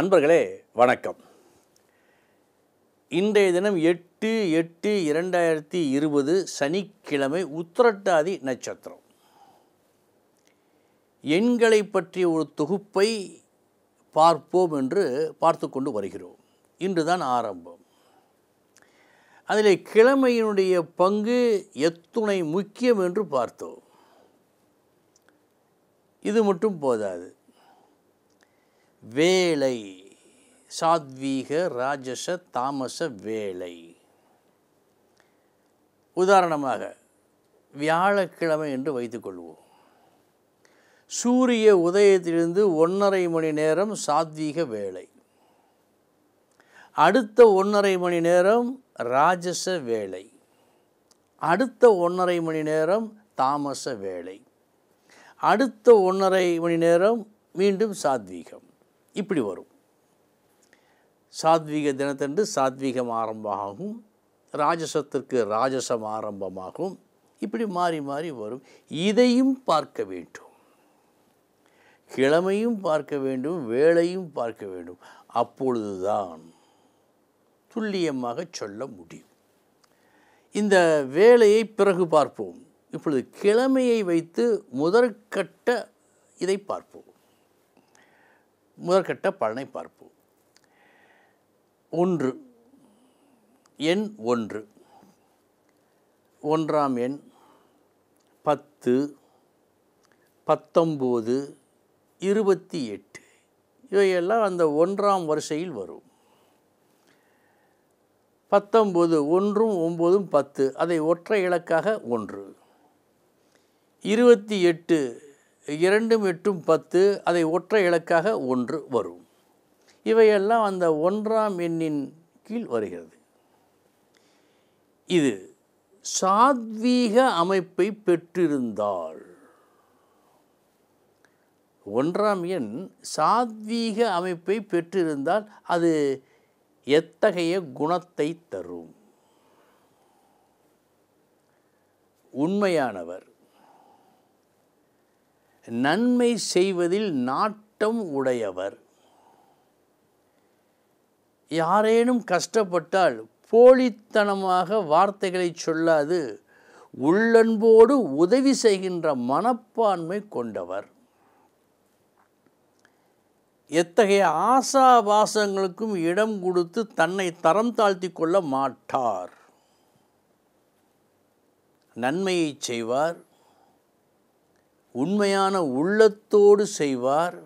அன்பர்களே வணக்கம் இன்றைய தினம் எட்டு எட்டு இரண்டாயிரத்தி இருபது சனிக்கிழமை உத்திரட்டாதி நட்சத்திரம் எண்களை பற்றிய ஒரு தொகுப்பை பார்ப்போம் என்று பார்த்து கொண்டு வருகிறோம் இன்றுதான் ஆரம்பம் அதில் கிழமையினுடைய பங்கு எத்துணை முக்கியம் என்று பார்த்தோம் இது மட்டும் போதாது வேலை சாத்வீக ராஜச தாமச வேலை உதாரணமாக வியாழக்கிழமை என்று வைத்துக்கொள்வோம் சூரிய உதயத்திலிருந்து ஒன்றரை மணி நேரம் சாத்வீக வேலை அடுத்த ஒன்றரை மணி நேரம் ராஜச வேலை அடுத்த ஒன்றரை மணி நேரம் தாமச வேலை அடுத்த ஒன்றரை மணி நேரம் மீண்டும் சாத்வீகம் இப்படி வரும் சாத்வீக தினத்தன்று சாத்வீகம் ஆரம்பமாகும் ராஜசத்திற்கு ராஜசம் ஆரம்பமாகும் இப்படி மாறி மாறி வரும் இதையும் பார்க்க வேண்டும் கிழமையும் பார்க்க வேண்டும் வேலையும் பார்க்க வேண்டும் அப்பொழுதுதான் துல்லியமாக சொல்ல முடியும் இந்த வேலையை பிறகு பார்ப்போம் இப்பொழுது கிழமையை வைத்து முதற்கட்ட இதை பார்ப்போம் முதற்கட்ட பலனை பார்ப்போம் ஒன்று எண் ஒன்று ஒன்றாம் எண் பத்து பத்தொம்போது இருபத்தி எட்டு இவையெல்லாம் அந்த ஒன்றாம் வரிசையில் வரும் பத்தொம்போது ஒன்றும் ஒம்போதும் பத்து அதை ஒற்றை இலக்காக ஒன்று இருபத்தி எட்டு இரண்டும் எட்டும் பத்து அதை ஒற்றை இலக்காக ஒன்று வரும் இவையெல்லாம் அந்த ஒன்றாம் எண்ணின் கீழ் வருகிறது இது சாத்வீக அமைப்பை பெற்றிருந்தால் ஒன்றாம் எண் சாத்வீக அமைப்பை பெற்றிருந்தால் அது எத்தகைய குணத்தை தரும் உண்மையானவர் நன்மை செய்வதில் நாட்டம் உடையவர் யாரேனும் கஷ்டப்பட்டால் போலித்தனமாக வார்த்தைகளை சொல்லாது உள்ளன்போடு உதவி செய்கின்ற மனப்பான்மை கொண்டவர் எத்தகைய ஆசாபாசங்களுக்கும் இடம் கொடுத்து தன்னை தரம் தாழ்த்தி கொள்ள மாட்டார் நன்மையை செய்வார் உண்மையான உள்ளத்தோடு செய்வார்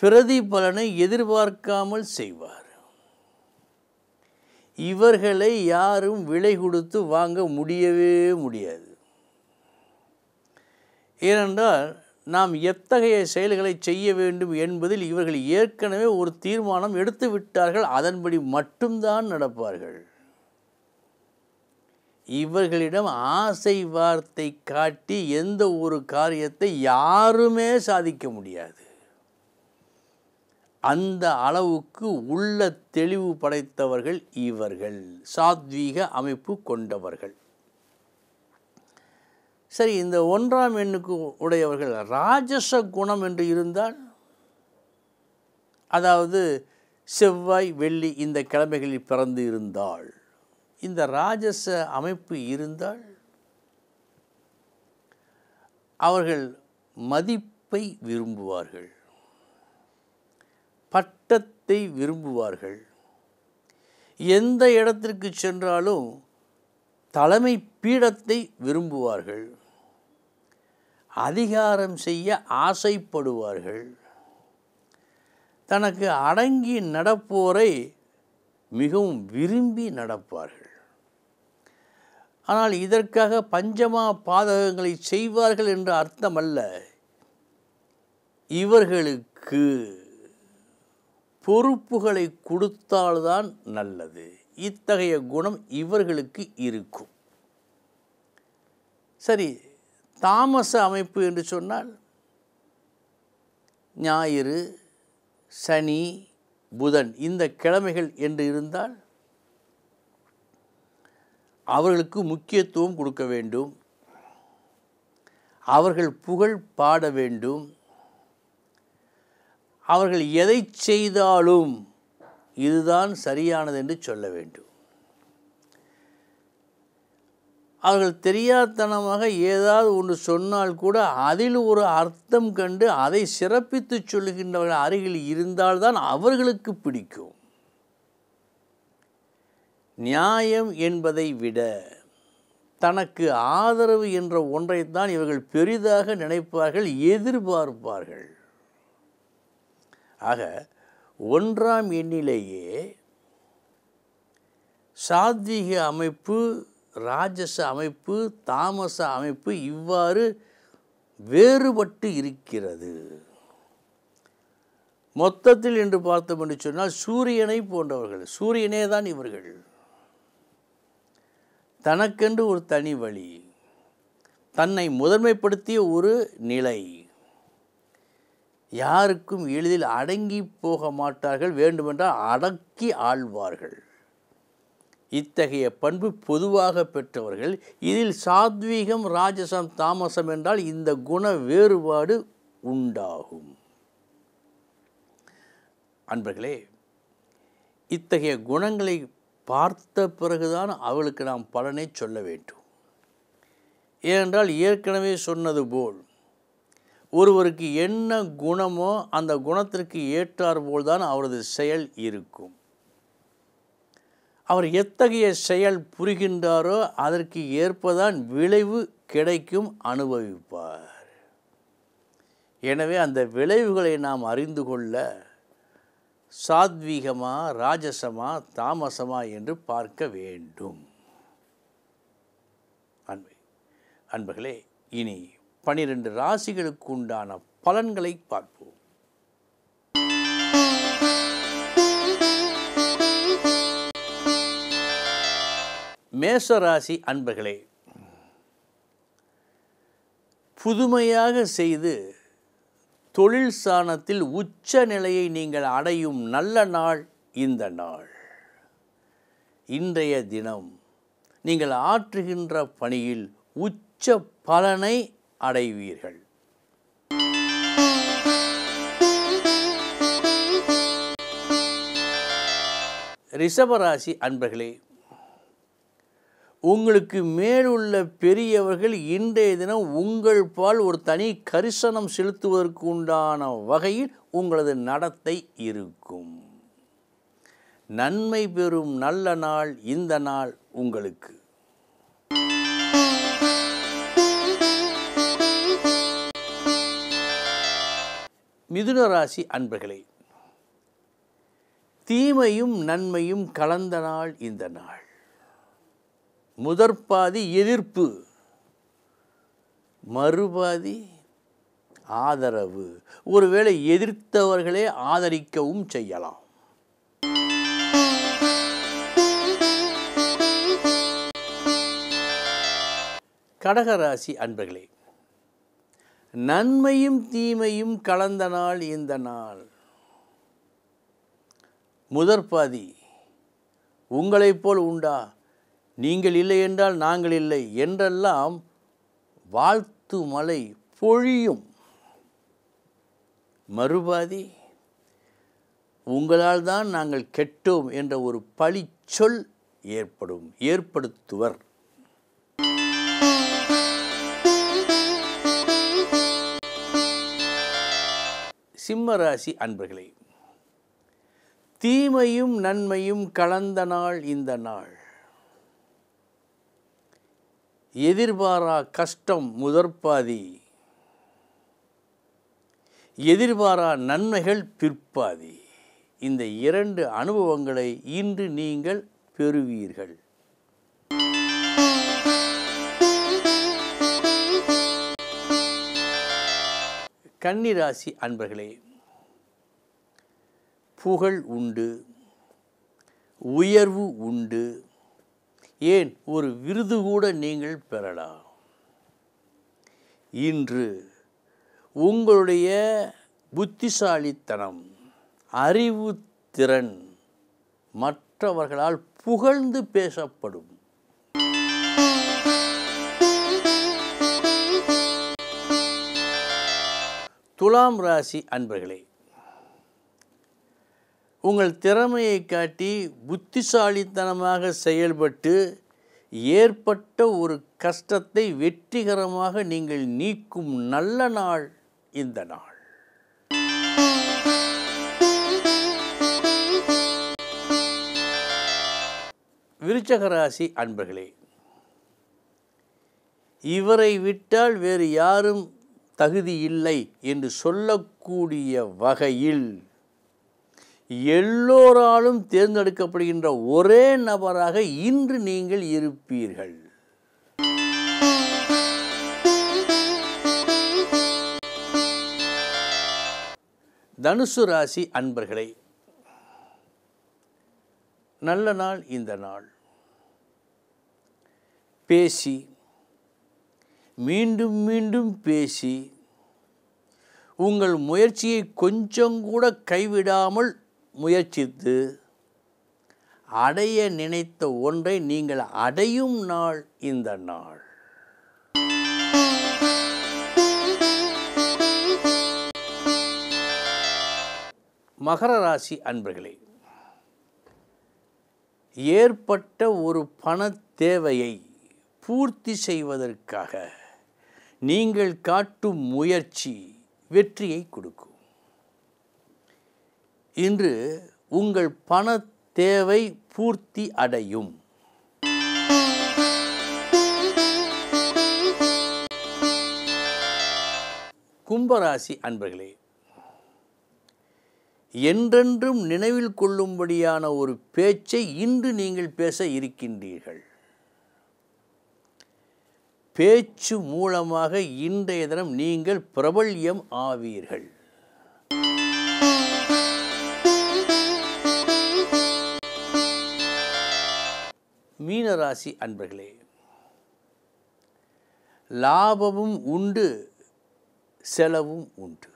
பிரதிபலனை எதிர்பார்க்காமல் செய்வார் இவர்களை யாரும் விலை கொடுத்து வாங்க முடியவே முடியாது ஏனென்றால் நாம் எத்தகைய செயல்களை செய்ய வேண்டும் என்பதில் இவர்கள் ஏற்கனவே ஒரு தீர்மானம் எடுத்து விட்டார்கள் அதன்படி மட்டும்தான் நடப்பார்கள் இவர்களிடம் ஆசை வார்த்தை காட்டி எந்த ஒரு காரியத்தை யாருமே சாதிக்க முடியாது அந்த அளவுக்கு உள்ள தெளிவு படைத்தவர்கள் இவர்கள் சாத்வீக அமைப்பு கொண்டவர்கள் சரி இந்த ஒன்றாம் எண்ணுக்கு உடையவர்கள் ராஜச குணம் என்று இருந்தால் அதாவது செவ்வாய் வெள்ளி இந்த கிழமைகளில் பிறந்து இருந்தால் இந்த ராஜச அமைப்பு இருந்தால் அவர்கள் மதிப்பை விரும்புவார்கள் பட்டத்தை விரும்புவார்கள் எந்த இடத்திற்கு சென்றாலும் தலைமை பீடத்தை விரும்புவார்கள் அதிகாரம் செய்ய ஆசைப்படுவார்கள் தனக்கு அடங்கி நடப்போரை மிகவும் விரும்பி நடப்பார்கள் ஆனால் இதற்காக பஞ்சமா பாதகங்களை செய்வார்கள் என்று அர்த்தமல்ல இவர்களுக்கு பொறுப்புகளை கொடுத்தால்தான் நல்லது இத்தகைய குணம் இவர்களுக்கு இருக்கும் சரி தாமச அமைப்பு என்று சொன்னால் ஞாயிறு சனி புதன் இந்த கிழமைகள் என்று இருந்தால் அவர்களுக்கு முக்கியத்துவம் கொடுக்க வேண்டும் அவர்கள் புகழ் பாட வேண்டும் அவர்கள் எதை செய்தாலும் இதுதான் சரியானது என்று சொல்ல வேண்டும் அவர்கள் தெரியாதனமாக ஏதாவது ஒன்று சொன்னால் கூட அதில் ஒரு அர்த்தம் கண்டு அதை சிறப்பித்து சொல்லுகின்றவர்கள் அருகில் இருந்தால்தான் அவர்களுக்கு பிடிக்கும் நியாயம் என்பதை விட தனக்கு ஆதரவு என்ற ஒன்றைத்தான் இவர்கள் பெரிதாக நினைப்பார்கள் எதிர்பார்ப்பார்கள் ஆக ஒன்றாம் எண்ணிலேயே சாத்வீக அமைப்பு ராஜச அமைப்பு தாமச அமைப்பு இவ்வாறு வேறுபட்டு இருக்கிறது மொத்தத்தில் என்று பார்த்தோம் என்று சொன்னால் சூரியனை போன்றவர்கள் சூரியனே தான் இவர்கள் தனக்கென்று ஒரு தனி வழி தன்னை முதன்மைப்படுத்திய ஒரு நிலை யாருக்கும் எளிதில் அடங்கி போக மாட்டார்கள் வேண்டுமென்றால் அடக்கி ஆழ்வார்கள் இத்தகைய பண்பு பொதுவாக பெற்றவர்கள் இதில் சாத்வீகம் ராஜசம் தாமசம் என்றால் இந்த குண வேறுபாடு உண்டாகும் அன்பர்களே இத்தகைய குணங்களை பார்த்த பிறகுதான் அவளுக்கு நாம் பலனை சொல்ல வேண்டும் ஏனென்றால் ஏற்கனவே சொன்னது போல் ஒருவருக்கு என்ன குணமோ அந்த குணத்திற்கு போல் தான் அவரது செயல் இருக்கும் அவர் எத்தகைய செயல் புரிகின்றாரோ அதற்கு ஏற்பதான் விளைவு கிடைக்கும் அனுபவிப்பார் எனவே அந்த விளைவுகளை நாம் அறிந்து கொள்ள சாத்வீகமா ராஜசமா தாமசமா என்று பார்க்க வேண்டும் அன்பு அன்பர்களே இனி பனிரெண்டு ராசிகளுக்கு உண்டான பலன்களை பார்ப்போம் மேசராசி அன்பர்களே புதுமையாக செய்து தொழில் சாணத்தில் உச்ச நிலையை நீங்கள் அடையும் நல்ல நாள் இந்த நாள் இன்றைய தினம் நீங்கள் ஆற்றுகின்ற பணியில் உச்ச பலனை அடைவீர்கள் ரிஷபராசி அன்பர்களே உங்களுக்கு மேலுள்ள பெரியவர்கள் இன்றைய தினம் உங்கள் பால் ஒரு தனி கரிசனம் செலுத்துவதற்கு உண்டான வகையில் உங்களது நடத்தை இருக்கும் நன்மை பெறும் நல்ல நாள் இந்த நாள் உங்களுக்கு மிதுன ராசி அன்பர்களே தீமையும் நன்மையும் கலந்த நாள் இந்த நாள் முதற்பாதி எதிர்ப்பு மறுபாதி ஆதரவு ஒருவேளை எதிர்த்தவர்களே ஆதரிக்கவும் செய்யலாம் கடகராசி அன்பர்களே நன்மையும் தீமையும் கலந்த நாள் இந்த நாள் முதற்பாதி உங்களைப் போல் உண்டா நீங்கள் இல்லை என்றால் நாங்கள் இல்லை என்றெல்லாம் வாழ்த்து மலை பொழியும் மறுபாதி உங்களால் தான் நாங்கள் கெட்டோம் என்ற ஒரு பழி சொல் ஏற்படும் ஏற்படுத்துவர் சிம்மராசி அன்பர்களே தீமையும் நன்மையும் கலந்த நாள் இந்த நாள் எதிர்பாரா கஷ்டம் முதற்பாதி எதிர்பாரா நன்மைகள் பிற்பாதி இந்த இரண்டு அனுபவங்களை இன்று நீங்கள் பெறுவீர்கள் கன்னிராசி அன்பர்களே புகழ் உண்டு உயர்வு உண்டு ஏன் ஒரு விருது கூட நீங்கள் பெறலாம் இன்று உங்களுடைய புத்திசாலித்தனம் அறிவு திறன் மற்றவர்களால் புகழ்ந்து பேசப்படும் துலாம் ராசி அன்பர்களே உங்கள் திறமையை காட்டி புத்திசாலித்தனமாக செயல்பட்டு ஏற்பட்ட ஒரு கஷ்டத்தை வெற்றிகரமாக நீங்கள் நீக்கும் நல்ல நாள் இந்த நாள் விருச்சகராசி அன்பர்களே இவரை விட்டால் வேறு யாரும் தகுதி இல்லை என்று சொல்லக்கூடிய வகையில் எல்லோராலும் தேர்ந்தெடுக்கப்படுகின்ற ஒரே நபராக இன்று நீங்கள் இருப்பீர்கள் தனுசு ராசி அன்பர்களே நல்ல நாள் இந்த நாள் பேசி மீண்டும் மீண்டும் பேசி உங்கள் முயற்சியை கொஞ்சம் கூட கைவிடாமல் முயற்சித்து அடைய நினைத்த ஒன்றை நீங்கள் அடையும் நாள் இந்த நாள் மகர ராசி அன்பர்களே ஏற்பட்ட ஒரு பண தேவையை பூர்த்தி செய்வதற்காக நீங்கள் காட்டும் முயற்சி வெற்றியை கொடுக்கும் இன்று உங்கள் பண தேவை பூர்த்தி அடையும் கும்பராசி அன்பர்களே என்றென்றும் நினைவில் கொள்ளும்படியான ஒரு பேச்சை இன்று நீங்கள் பேச இருக்கின்றீர்கள் பேச்சு மூலமாக இன்றைய தினம் நீங்கள் பிரபல்யம் ஆவீர்கள் மீனராசி அன்பர்களே லாபமும் உண்டு செலவும் உண்டு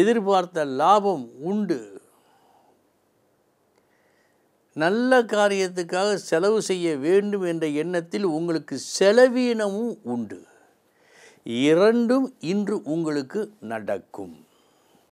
எதிர்பார்த்த லாபம் உண்டு நல்ல காரியத்துக்காக செலவு செய்ய வேண்டும் என்ற எண்ணத்தில் உங்களுக்கு செலவீனமும் உண்டு இரண்டும் இன்று உங்களுக்கு நடக்கும்